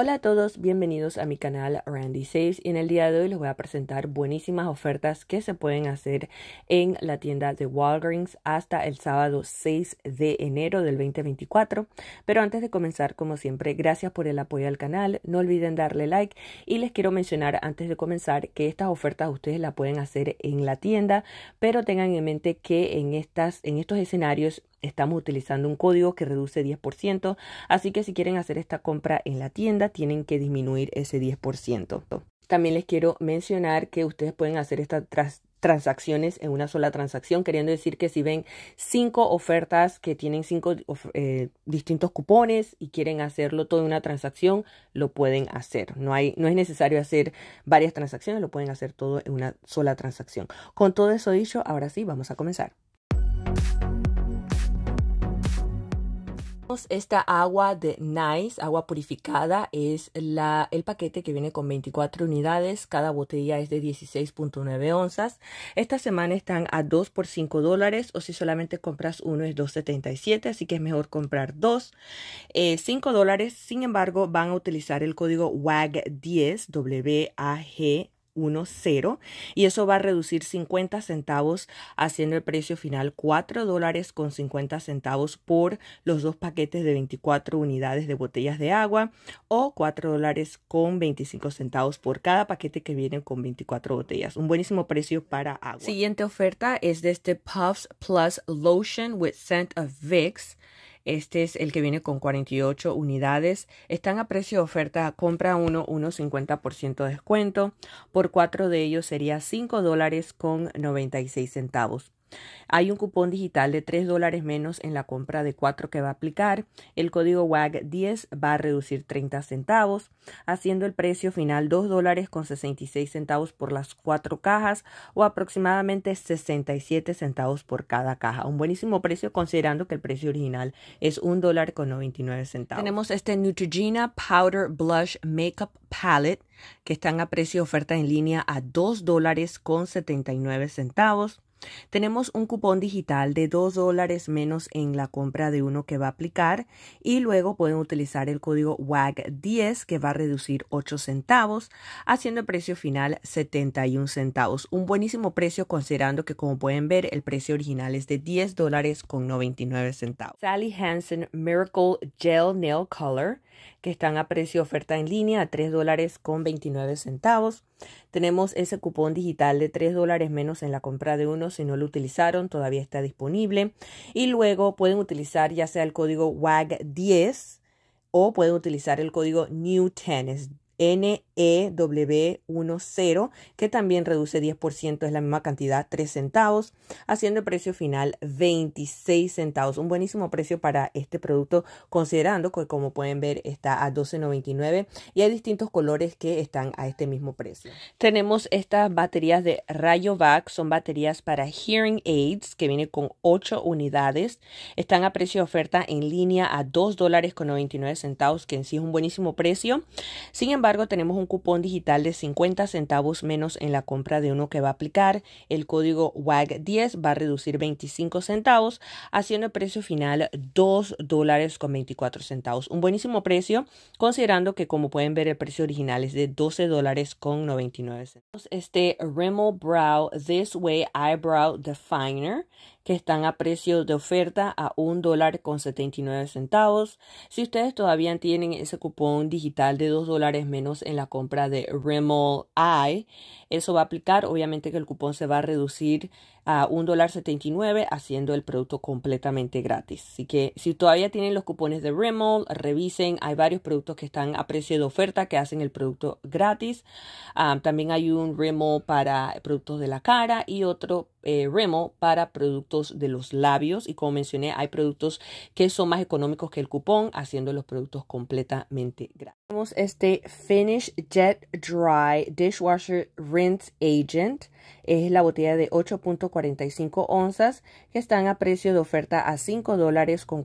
Hola a todos, bienvenidos a mi canal Randy Saves y en el día de hoy les voy a presentar buenísimas ofertas que se pueden hacer en la tienda de Walgreens hasta el sábado 6 de enero del 2024. Pero antes de comenzar, como siempre, gracias por el apoyo al canal, no olviden darle like y les quiero mencionar antes de comenzar que estas ofertas ustedes las pueden hacer en la tienda, pero tengan en mente que en, estas, en estos escenarios estamos utilizando un código que reduce 10%, así que si quieren hacer esta compra en la tienda tienen que disminuir ese 10%. También les quiero mencionar que ustedes pueden hacer estas transacciones en una sola transacción, queriendo decir que si ven cinco ofertas que tienen cinco eh, distintos cupones y quieren hacerlo todo en una transacción, lo pueden hacer. No, hay, no es necesario hacer varias transacciones, lo pueden hacer todo en una sola transacción. Con todo eso dicho, ahora sí, vamos a comenzar. Esta agua de Nice, agua purificada, es la, el paquete que viene con 24 unidades. Cada botella es de 16.9 onzas. Esta semana están a 2 por 5 dólares o si solamente compras uno es 2.77, así que es mejor comprar dos. 5 eh, dólares, sin embargo, van a utilizar el código WAG10, wag 10 w g cero y eso va a reducir 50 centavos haciendo el precio final 4 dólares con 50 centavos por los dos paquetes de 24 unidades de botellas de agua o 4 dólares con 25 centavos por cada paquete que viene con 24 botellas. Un buenísimo precio para agua. Siguiente oferta es de este Puffs Plus Lotion with Scent of Vicks este es el que viene con 48 unidades. Están a precio de oferta, compra uno, cincuenta de descuento. Por cuatro de ellos sería cinco dólares con seis centavos. Hay un cupón digital de 3 dólares menos en la compra de 4 que va a aplicar. El código WAG 10 va a reducir 30 centavos, haciendo el precio final 2 dólares con 66 centavos por las 4 cajas o aproximadamente 67 centavos por cada caja. Un buenísimo precio considerando que el precio original es 1 dólar con 99 centavos. Tenemos este Neutrogena Powder Blush Makeup Palette que están a precio de oferta en línea a 2 dólares con 79 centavos. Tenemos un cupón digital de 2 dólares menos en la compra de uno que va a aplicar y luego pueden utilizar el código WAG10 que va a reducir 8 centavos, haciendo el precio final 71 centavos. Un buenísimo precio considerando que como pueden ver el precio original es de 10 dólares con 99 centavos. Sally Hansen Miracle Gel Nail Color que están a precio oferta en línea a 3 dólares con 29 centavos. Tenemos ese cupón digital de 3 dólares menos en la compra de uno. Si no lo utilizaron, todavía está disponible. Y luego pueden utilizar ya sea el código WAG10 o pueden utilizar el código NEW10. NEW10, que también reduce 10%, es la misma cantidad, 3 centavos, haciendo el precio final 26 centavos. Un buenísimo precio para este producto, considerando que como pueden ver está a 12.99 y hay distintos colores que están a este mismo precio. Tenemos estas baterías de Rayovac, son baterías para hearing aids que viene con 8 unidades. Están a precio de oferta en línea a 2 dólares con 99 centavos, que en sí es un buenísimo precio. Sin embargo, embargo, tenemos un cupón digital de 50 centavos menos en la compra de uno que va a aplicar. El código WAG10 va a reducir 25 centavos, haciendo el precio final 2 dólares con 24 centavos. Un buenísimo precio, considerando que como pueden ver el precio original es de 12 dólares con 99 centavos. Este Rimmel Brow This Way Eyebrow Definer que están a precios de oferta a un dólar con centavos. Si ustedes todavía tienen ese cupón digital de 2 dólares menos en la compra de Remol Eye, eso va a aplicar. Obviamente que el cupón se va a reducir a $1.79 haciendo el producto completamente gratis. Así que si todavía tienen los cupones de Rimmel, revisen. Hay varios productos que están a precio de oferta que hacen el producto gratis. Ah, también hay un Rimmel para productos de la cara y otro remo eh, Rimmel para productos de los labios. Y como mencioné, hay productos que son más económicos que el cupón haciendo los productos completamente gratis. Tenemos este Finish Jet Dry Dishwasher Rinse Agent. Es la botella de 8.45 onzas que están a precio de oferta a $5.49. dólares con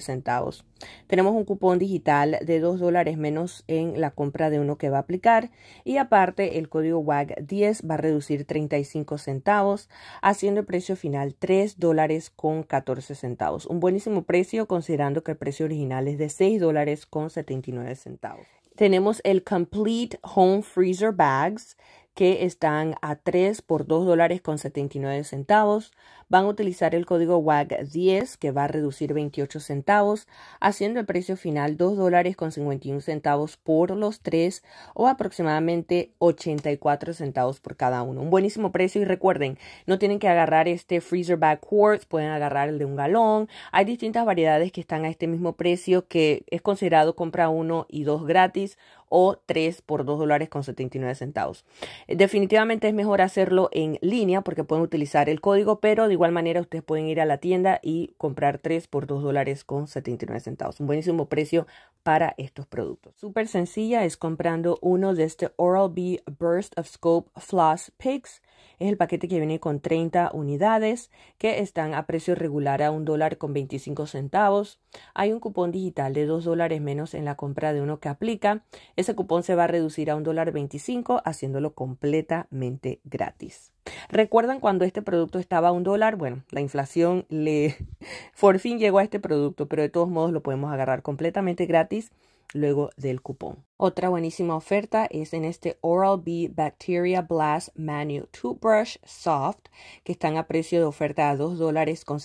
centavos. Tenemos un cupón digital de 2 dólares menos en la compra de uno que va a aplicar y aparte el código WAG 10 va a reducir 35 centavos haciendo el precio final $3.14. dólares con centavos. Un buenísimo precio considerando que el precio original es de $6.79. dólares con centavos. Tenemos el Complete Home Freezer Bags que están a 3 por 2 dólares con 79 centavos van a utilizar el código WAG 10 que va a reducir 28 centavos, haciendo el precio final 2 dólares con 51 centavos por los tres o aproximadamente 84 centavos por cada uno. Un buenísimo precio y recuerden, no tienen que agarrar este freezer bag quartz, pueden agarrar el de un galón. Hay distintas variedades que están a este mismo precio que es considerado compra uno y dos gratis o 3 por 2 dólares con 79 centavos. Definitivamente es mejor hacerlo en línea porque pueden utilizar el código, pero de igual manera, ustedes pueden ir a la tienda y comprar tres por dos dólares con 79 centavos. Un buenísimo precio para estos productos. Súper sencilla es comprando uno de este Oral-B Burst of Scope Floss Picks es el paquete que viene con 30 unidades que están a precio regular a un dólar con 25 centavos. Hay un cupón digital de 2 dólares menos en la compra de uno que aplica. Ese cupón se va a reducir a un dólar 25 haciéndolo completamente gratis. ¿Recuerdan cuando este producto estaba a un dólar? Bueno, la inflación le por fin llegó a este producto, pero de todos modos lo podemos agarrar completamente gratis luego del cupón. Otra buenísima oferta es en este Oral-B Bacteria Blast Manual Toothbrush Soft, que están a precio de oferta a $2.79. dólares con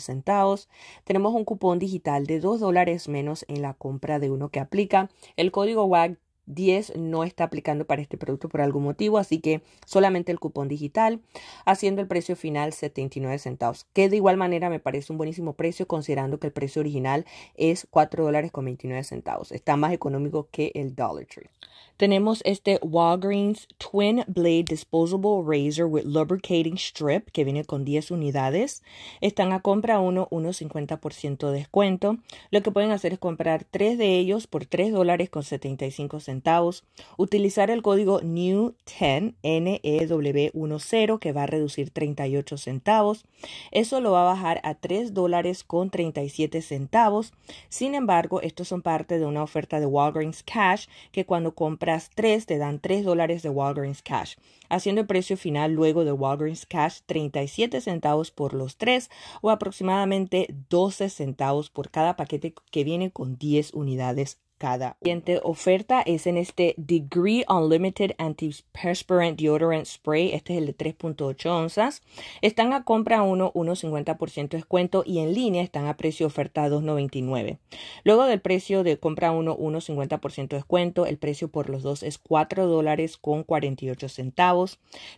centavos. Tenemos un cupón digital de 2 dólares menos en la compra de uno que aplica. El código WAG 10 no está aplicando para este producto por algún motivo, así que solamente el cupón digital, haciendo el precio final 79 centavos, que de igual manera me parece un buenísimo precio considerando que el precio original es 4 dólares con 29 centavos, está más económico que el Dollar Tree. Tenemos este Walgreens Twin Blade Disposable Razor with Lubricating Strip que viene con 10 unidades. Están a compra uno, unos de descuento. Lo que pueden hacer es comprar 3 de ellos por 3 dólares con 75 centavos. Utilizar el código NEW10, NEW10, que va a reducir 38 centavos. Eso lo va a bajar a $3.37. dólares con 37 centavos. Sin embargo, estos son parte de una oferta de Walgreens Cash que cuando compra compras 3, te dan 3 dólares de Walgreens Cash, haciendo el precio final luego de Walgreens Cash 37 centavos por los 3 o aproximadamente 12 centavos por cada paquete que viene con 10 unidades la siguiente oferta es en este Degree Unlimited Antiperspirant Deodorant Spray. Este es el de 3.8 onzas. Están a compra 1, 1,50% descuento y en línea están a precio oferta 2,99. Luego del precio de compra 1, 1,50% descuento, el precio por los dos es $4.48. dólares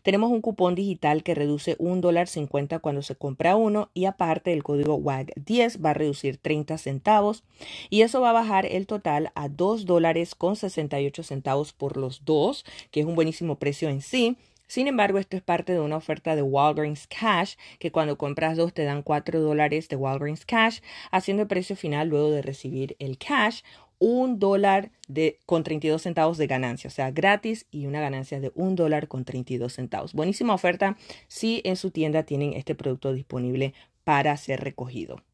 Tenemos un cupón digital que reduce $1.50 dólar cuando se compra uno y aparte el código WAG10 va a reducir 30 centavos y eso va a bajar el total a $2.68 dólares con 68 centavos por los dos, que es un buenísimo precio en sí. Sin embargo, esto es parte de una oferta de Walgreens Cash, que cuando compras dos te dan 4 dólares de Walgreens Cash, haciendo el precio final luego de recibir el cash un dólar con 32 centavos de ganancia, o sea, gratis y una ganancia de un dólar con 32 centavos. Buenísima oferta si en su tienda tienen este producto disponible para ser recogido.